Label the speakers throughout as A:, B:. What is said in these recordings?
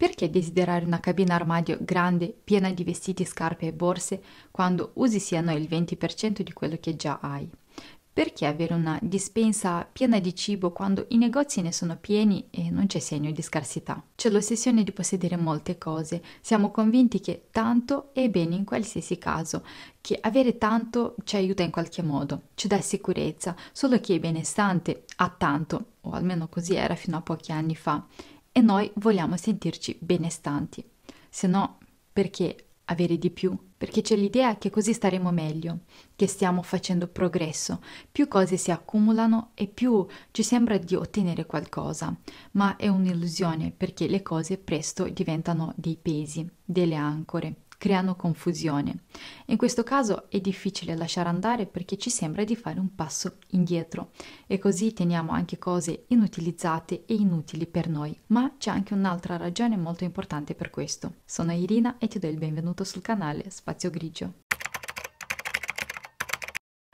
A: Perché desiderare una cabina armadio grande, piena di vestiti, scarpe e borse, quando usi siano il 20% di quello che già hai? Perché avere una dispensa piena di cibo quando i negozi ne sono pieni e non c'è segno di scarsità? C'è l'ossessione di possedere molte cose, siamo convinti che tanto è bene in qualsiasi caso, che avere tanto ci aiuta in qualche modo, ci dà sicurezza, solo che è benestante ha tanto, o almeno così era fino a pochi anni fa, e noi vogliamo sentirci benestanti. Se no, perché avere di più? Perché c'è l'idea che così staremo meglio, che stiamo facendo progresso, più cose si accumulano e più ci sembra di ottenere qualcosa, ma è un'illusione perché le cose presto diventano dei pesi, delle ancore creano confusione. In questo caso è difficile lasciare andare perché ci sembra di fare un passo indietro e così teniamo anche cose inutilizzate e inutili per noi. Ma c'è anche un'altra ragione molto importante per questo. Sono Irina e ti do il benvenuto sul canale Spazio Grigio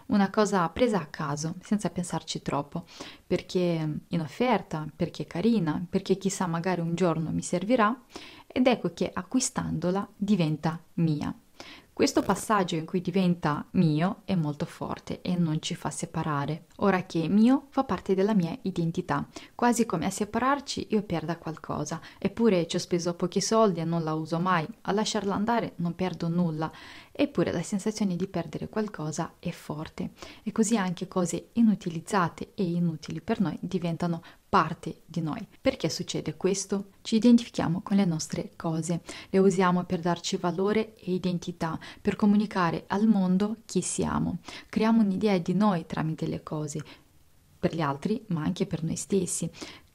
A: una cosa presa a caso, senza pensarci troppo, perché in offerta, perché è carina, perché chissà magari un giorno mi servirà ed ecco che acquistandola diventa mia. Questo passaggio in cui diventa mio è molto forte e non ci fa separare. Ora che è mio fa parte della mia identità, quasi come a separarci io perda qualcosa, eppure ci ho speso pochi soldi e non la uso mai, a lasciarla andare non perdo nulla eppure la sensazione di perdere qualcosa è forte e così anche cose inutilizzate e inutili per noi diventano parte di noi. Perché succede questo? Ci identifichiamo con le nostre cose, le usiamo per darci valore e identità, per comunicare al mondo chi siamo, creiamo un'idea di noi tramite le cose, per gli altri ma anche per noi stessi.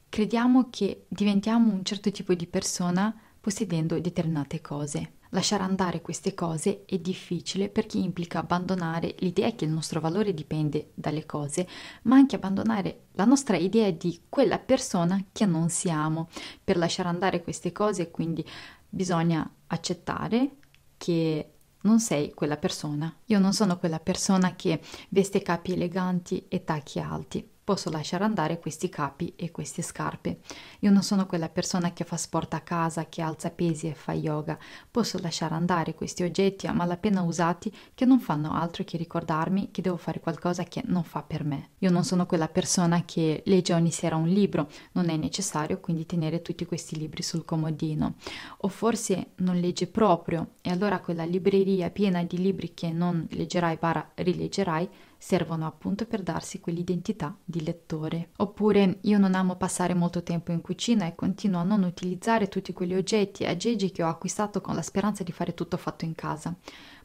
A: Crediamo che diventiamo un certo tipo di persona possedendo determinate cose. Lasciare andare queste cose è difficile per chi implica abbandonare l'idea che il nostro valore dipende dalle cose, ma anche abbandonare la nostra idea di quella persona che non siamo. Per lasciare andare queste cose quindi bisogna accettare che non sei quella persona. Io non sono quella persona che veste capi eleganti e tacchi alti posso lasciare andare questi capi e queste scarpe. Io non sono quella persona che fa sport a casa, che alza pesi e fa yoga. Posso lasciare andare questi oggetti a malapena usati che non fanno altro che ricordarmi che devo fare qualcosa che non fa per me. Io non sono quella persona che legge ogni sera un libro, non è necessario quindi tenere tutti questi libri sul comodino. O forse non legge proprio e allora quella libreria piena di libri che non leggerai, para rileggerai, servono appunto per darsi quell'identità di lettore. Oppure io non amo passare molto tempo in cucina e continuo a non utilizzare tutti quegli oggetti e aggeggi che ho acquistato con la speranza di fare tutto fatto in casa.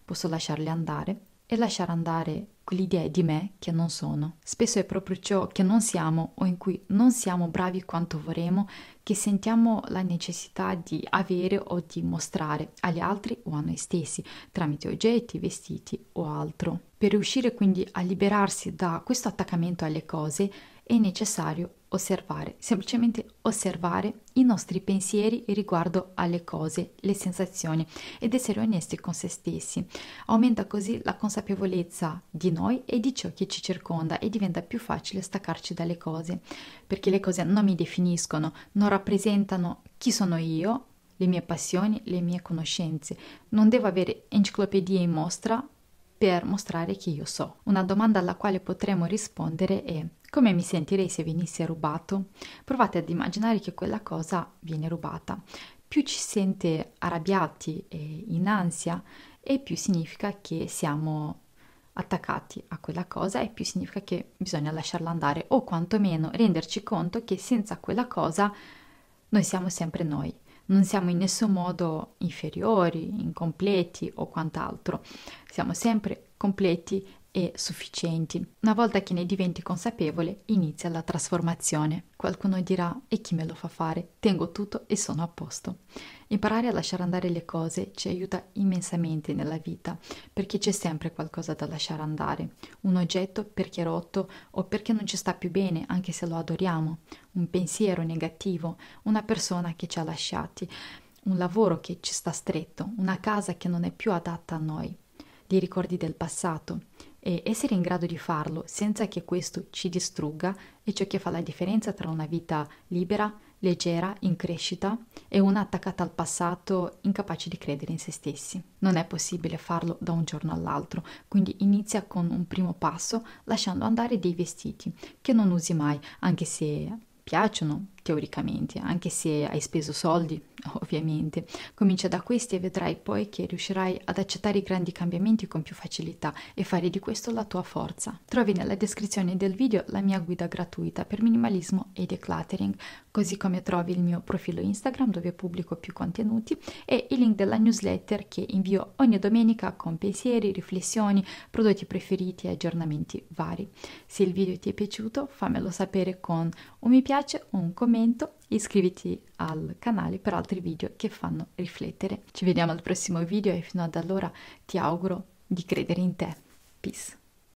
A: Posso lasciarli andare e lasciare andare quell'idea di me che non sono. Spesso è proprio ciò che non siamo o in cui non siamo bravi quanto vorremmo che sentiamo la necessità di avere o di mostrare agli altri o a noi stessi tramite oggetti, vestiti o altro. Per riuscire quindi a liberarsi da questo attaccamento alle cose è necessario osservare, semplicemente osservare i nostri pensieri riguardo alle cose, le sensazioni ed essere onesti con se stessi. Aumenta così la consapevolezza di noi e di ciò che ci circonda e diventa più facile staccarci dalle cose, perché le cose non mi definiscono, non rappresentano chi sono io, le mie passioni, le mie conoscenze. Non devo avere enciclopedie in mostra per mostrare chi io so. Una domanda alla quale potremmo rispondere è come mi sentirei se venisse rubato? Provate ad immaginare che quella cosa viene rubata. Più ci sente arrabbiati e in ansia e più significa che siamo attaccati a quella cosa e più significa che bisogna lasciarla andare o quantomeno renderci conto che senza quella cosa noi siamo sempre noi non siamo in nessun modo inferiori, incompleti o quant'altro, siamo sempre completi e sufficienti. Una volta che ne diventi consapevole, inizia la trasformazione. Qualcuno dirà e chi me lo fa fare? Tengo tutto e sono a posto. Imparare a lasciare andare le cose ci aiuta immensamente nella vita, perché c'è sempre qualcosa da lasciare andare. Un oggetto perché è rotto o perché non ci sta più bene, anche se lo adoriamo, un pensiero negativo, una persona che ci ha lasciati, un lavoro che ci sta stretto, una casa che non è più adatta a noi. Li ricordi del passato, e essere in grado di farlo senza che questo ci distrugga è ciò che fa la differenza tra una vita libera, leggera, in crescita e una attaccata al passato incapace di credere in se stessi. Non è possibile farlo da un giorno all'altro, quindi inizia con un primo passo lasciando andare dei vestiti che non usi mai, anche se piacciono, teoricamente, anche se hai speso soldi, ovviamente. Comincia da questi e vedrai poi che riuscirai ad accettare i grandi cambiamenti con più facilità e fare di questo la tua forza. Trovi nella descrizione del video la mia guida gratuita per minimalismo e decluttering, così come trovi il mio profilo Instagram dove pubblico più contenuti e il link della newsletter che invio ogni domenica con pensieri, riflessioni, prodotti preferiti e aggiornamenti vari. Se il video ti è piaciuto fammelo sapere con un mi piace o un commento commento iscriviti al canale per altri video che fanno riflettere. Ci vediamo al prossimo video e fino ad allora ti auguro di credere in te. Peace!